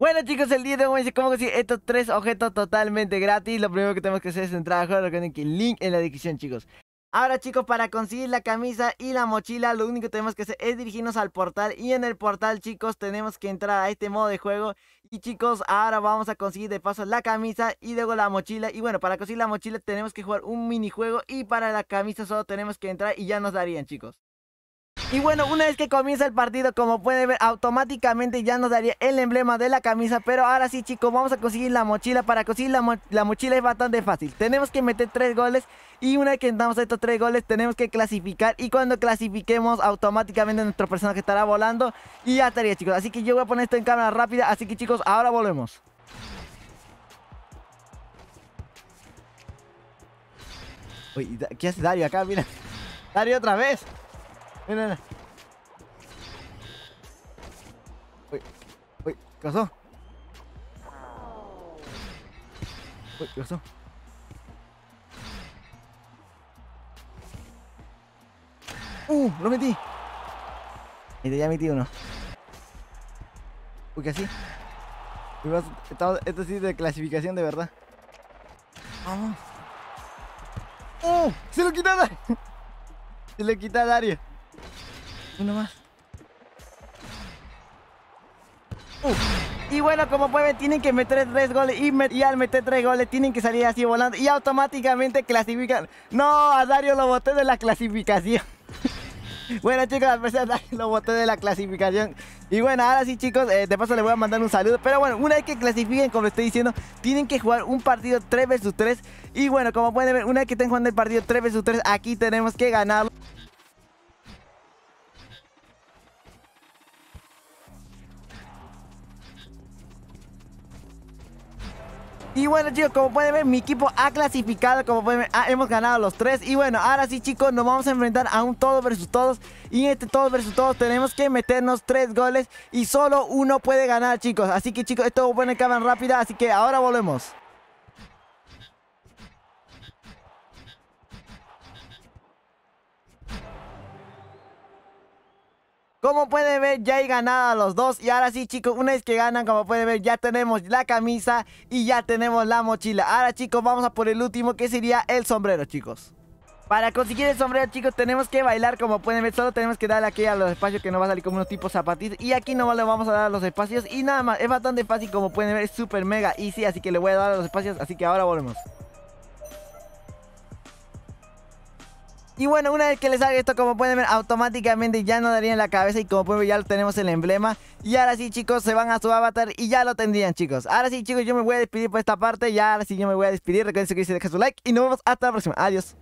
Bueno chicos, el día de hoy vamos a conseguir estos tres objetos totalmente gratis Lo primero que tenemos que hacer es entrar a juego, recuerden que el link en la descripción chicos Ahora chicos, para conseguir la camisa y la mochila Lo único que tenemos que hacer es dirigirnos al portal Y en el portal chicos, tenemos que entrar a este modo de juego Y chicos, ahora vamos a conseguir de paso la camisa y luego la mochila Y bueno, para conseguir la mochila tenemos que jugar un minijuego Y para la camisa solo tenemos que entrar y ya nos darían chicos y bueno, una vez que comienza el partido, como pueden ver, automáticamente ya nos daría el emblema de la camisa. Pero ahora sí, chicos, vamos a conseguir la mochila. Para conseguir la, mochila es bastante fácil. Tenemos que meter tres goles. Y una vez que entramos a estos tres goles, tenemos que clasificar. Y cuando clasifiquemos, automáticamente nuestro personaje estará volando. Y ya estaría, chicos. Así que yo voy a poner esto en cámara rápida. Así que, chicos, ahora volvemos. Uy, ¿qué hace Dario acá? Mira. Dario otra vez. Mira, mira. Uy, uy, ¿qué Uy, ¿qué pasó? ¡Uh! ¡Lo metí! Y te ya metí uno. Uy, ¿qué así. Esto sí es de clasificación de verdad. Vamos. ¡Oh! ¡Uh! ¡Se lo quita! ¡Se lo quita Dario! Uno más. Y bueno, como pueden, tienen que meter tres goles y, al meter tres goles tienen que salir así volando y automáticamente clasifican. No, a Dario lo boté de la clasificación. bueno chicos, al parecer a Dario lo boté de la clasificación. Y bueno, ahora sí chicos, eh, de paso les voy a mandar un saludo. Pero bueno, una vez que clasifiquen, como les estoy diciendo, tienen que jugar un partido 3 vs 3. Y bueno, como pueden ver, una vez que estén jugando el partido 3 vs 3, aquí tenemos que ganarlo. Y bueno chicos, como pueden ver mi equipo ha clasificado Como pueden ver, hemos ganado los tres Y bueno, ahora sí chicos, nos vamos a enfrentar a un todo versus todos Y en este todo versus todos tenemos que meternos tres goles Y solo uno puede ganar chicos Así que chicos, esto va a poner cámara rápida Así que ahora volvemos Como pueden ver, ya hay ganada los dos. Y ahora sí, chicos, una vez que ganan, como pueden ver, ya tenemos la camisa y ya tenemos la mochila. Ahora, chicos, vamos a por el último, que sería el sombrero, chicos. Para conseguir el sombrero, chicos, tenemos que bailar, como pueden ver. Solo tenemos que darle aquí a los espacios que nos va a salir como unos tipos zapatitos. Y aquí no le vamos a dar los espacios. Y nada más, es bastante fácil, como pueden ver, es súper mega easy. Así que le voy a dar a los espacios, así que ahora volvemos. Y bueno, una vez que les haga esto, como pueden ver, automáticamente ya no darían la cabeza y como pueden ver ya tenemos el emblema. Y ahora sí, chicos, se van a su avatar y ya lo tendrían, chicos. Ahora sí, chicos, yo me voy a despedir por esta parte. Ya ahora sí yo me voy a despedir. Recuerden que se deja su like y nos vemos hasta la próxima. Adiós.